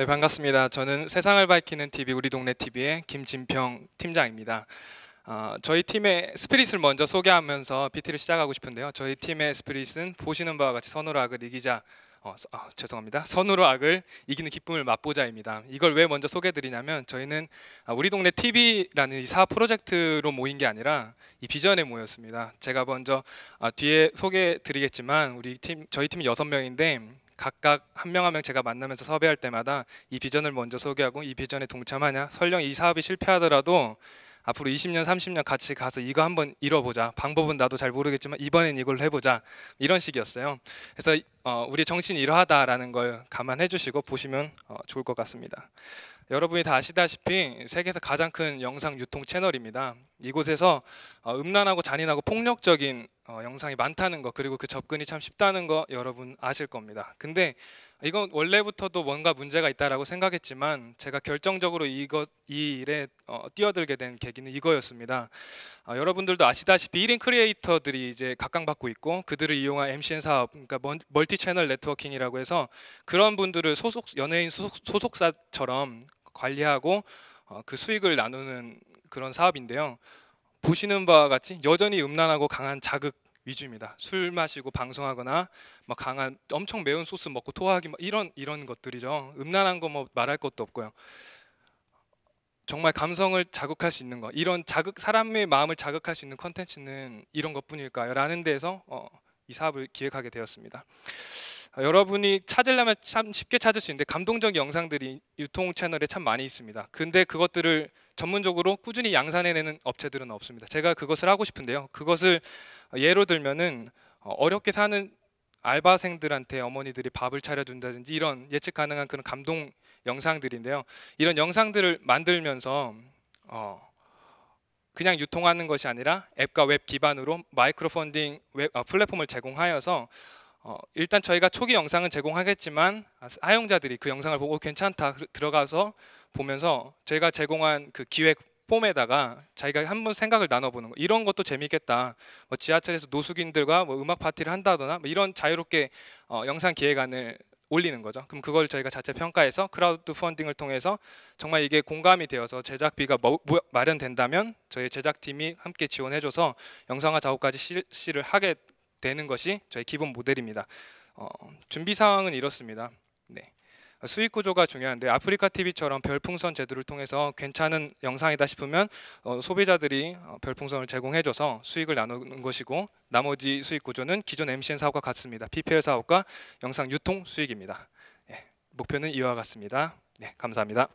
네, 반갑습니다. 저는 세상을 밝히는 TV 우리 동네 TV의 김진평 팀장입니다. 어, 저희 팀의 스피릿을 먼저 소개하면서 PT를 시작하고 싶은데요. 저희 팀의 스피릿은 보시는 바와 같이 선으로 악을 이기자 어, 어, 죄송합니다. 선으로 악을 이기는 기쁨을 맛보자입니다. 이걸 왜 먼저 소개드리냐면 저희는 아, 우리 동네 TV라는 이 사업 프로젝트로 모인 게 아니라 이 비전에 모였습니다. 제가 먼저 아, 뒤에 소개드리겠지만 우리 팀 저희 팀 여섯 명인데 각각 한 명 한 명 제가 만나면서 섭외할 때마다 이 비전을 먼저 소개하고 이 비전에 동참하냐 설령 이 사업이 실패하더라도 앞으로 20년 30년 같이 가서 이거 한번 이뤄보자 방법은 나도 잘 모르겠지만 이번엔 이걸 해보자 이런 식이었어요 그래서 어, 우리 정신이 이러하다라는 걸 감안해 주시고 보시면 어, 좋을 것 같습니다. 여러분이 다 아시다시피 세계에서 가장 큰 영상 유통 채널입니다. 이곳에서 어, 음란하고 잔인하고 폭력적인 어, 영상이 많다는 것 그리고 그 접근이 참 쉽다는 거 여러분 아실 겁니다. 근데 이건 원래부터도 뭔가 문제가 있다라고 생각했지만 제가 결정적으로 이거 이 일에 어, 뛰어들게 된 계기는 이거였습니다. 어, 여러분들도 아시다시피 1인 크리에이터들이 이제 각광받고 있고 그들을 이용한 MCN 사업 그러니까 멀, 멀티 채널 네트워킹이라고 해서 그런 분들을 소속 연예인 소속, 사처럼 관리하고 어, 그 수익을 나누는 그런 사업인데요. 보시는 바와 같이 여전히 음란하고 강한 자극 위주입니다. 술 마시고 방송하거나 막 뭐 강한 엄청 매운 소스 먹고 토하기 뭐 이런 이런 것들이죠. 음란한 거 뭐 말할 것도 없고요. 정말 감성을 자극할 수 있는 거 이런 자극 사람의 마음을 자극할 수 있는 컨텐츠는 이런 것뿐일까요? 라는 데에서 어, 이 사업을 기획하게 되었습니다. 아, 여러분이 찾으려면 참 쉽게 찾을 수 있는데 감동적 영상들이 유통 채널에 참 많이 있습니다. 근데 그것들을 전문적으로 꾸준히 양산해내는 업체들은 없습니다. 제가 그것을 하고 싶은데요. 그것을 예로 들면은 어, 어렵게 사는 알바생들한테 어머니들이 밥을 차려준다든지 이런 예측 가능한 그런 감동 영상들인데요. 이런 영상들을 만들면서 어, 그냥 유통하는 것이 아니라 앱과 웹 기반으로 마이크로 펀딩 웹, 어, 플랫폼을 제공하여서 어, 일단 저희가 초기 영상은 제공하겠지만 아, 사용자들이 그 영상을 보고 괜찮다 그, 들어가서 보면서 저희가 제공한 그 기획 폼에다가 자기가 한 번 생각을 나눠보는 거 이런 것도 재밌겠다 뭐 지하철에서 노숙인들과 뭐 음악 파티를 한다거나 뭐 이런 자유롭게 어, 영상 기획안을 올리는 거죠. 그럼 그걸 저희가 자체 평가해서 크라우드 펀딩을 통해서 정말 이게 공감이 되어서 제작비가 뭐, 마련된다면 저희 제작팀이 함께 지원해줘서 영상화 작업까지 실시를 하게 되는 것이 저희 기본 모델입니다. 어, 준비 사항은 이렇습니다. 네. 수익 구조가 중요한데 아프리카 TV처럼 별풍선 제도를 통해서 괜찮은 영상이다 싶으면 어, 소비자들이 어, 별풍선을 제공해줘서 수익을 나누는 것이고 나머지 수익 구조는 기존 MCN 사업과 같습니다. PPL 사업과 영상 유통 수익입니다. 예, 목표는 이와 같습니다. 네, 감사합니다.